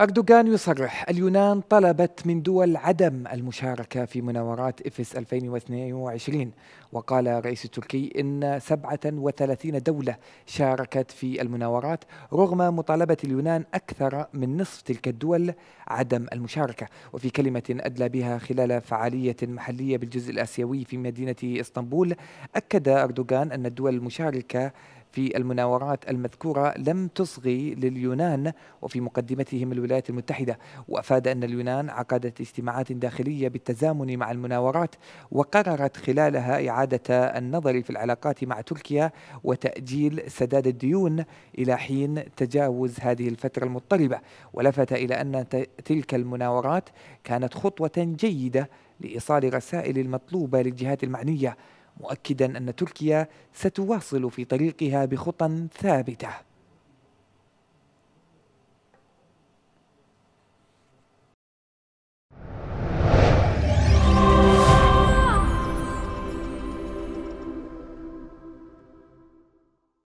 أردوغان يصرح اليونان طلبت من دول عدم المشاركة في مناورات إفس 2022 وقال رئيس التركي إن 37 دولة شاركت في المناورات رغم مطالبة اليونان أكثر من نصف تلك الدول عدم المشاركة وفي كلمة أدلى بها خلال فعالية محلية بالجزء الآسيوي في مدينة إسطنبول أكد أردوغان أن الدول المشاركة في المناورات المذكورة لم تصغي لليونان وفي مقدمتهم الولايات المتحدة وأفاد أن اليونان عقدت اجتماعات داخلية بالتزامن مع المناورات وقررت خلالها إعادة النظر في العلاقات مع تركيا وتأجيل سداد الديون إلى حين تجاوز هذه الفترة المضطربة ولفت إلى أن تلك المناورات كانت خطوة جيدة لإيصال الرسائل المطلوبة للجهات المعنية مؤكدا أن تركيا ستواصل في طريقها بخطى ثابتة